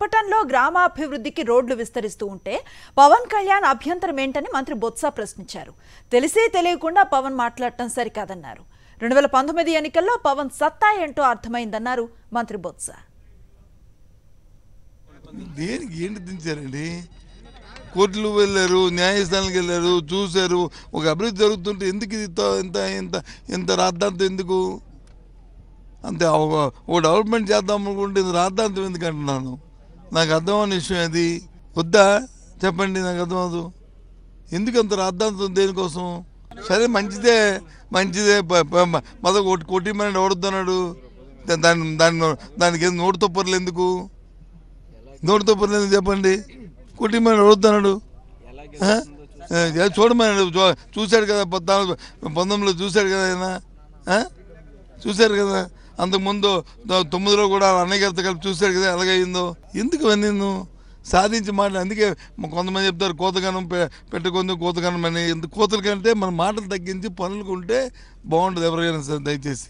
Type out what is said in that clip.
పట్టణంలో గ్రామాభివృద్ధికి రోడ్లు విస్తరిస్తూ ఉంటే పవన్ కళ్యాణ్ అభ్యంతరం ఏంటని మంత్రి బొత్స ప్రశ్నించారు తెలిసే తెలియకుండా పవన్ మాట్లాడటం సరికాదన్నారు రెండు వేల పంతొమ్మిది ఎన్నికల్లో పవన్ సత్తా ఏంటో అర్థమైందన్నారు మంత్రి బొత్స దేనికి ఏంటి దించారండి కోర్టులు వెళ్ళారు న్యాయస్థానాలకు వెళ్ళారు చూశారు ఒక అభివృద్ధి జరుగుతుంటే ఎందుకు ఇది ఇంత ఇంత ఇంత రాద్దాంతం ఎందుకు అంతే ఒక డెవలప్మెంట్ చేద్దాం అనుకుంటే రాద్దాంతం అంటున్నాను నాకు అర్థమైన విషయం అది వద్దా చెప్పండి నాకు అర్థమవుదు ఎందుకు అంత రాద్దాంతం దేనికోసం సరే మంచిదే మంచిదే మద కొట్టి మన ఓడుతున్నాడు దాని దాని దానికి నోటు తొప్పర్లు ఎందుకు నోటు తొప్పర్లు ఎందుకు చెప్పండి కొట్టి మన ఓడుతున్నాడు చూడమని చూశాడు కదా పద్నాలుగు పంతొమ్మిదిలో చూశాడు కదా ఆయన చూశారు కదా అంతకుముందు తొమ్మిదిలో కూడా అన్నయ్య గారితో కలిపి చూశారు కదా ఎలాగైందో ఎందుకు నేను సాధించి మాటలు అందుకే కొంతమంది చెప్తారు కోతగనం పెట్టుకుంది కోతగనం అని ఎందుకు కోతల కంటే మన మాటలు తగ్గించి పనులు ఉంటే బాగుంటుంది ఎవరికైనా దయచేసి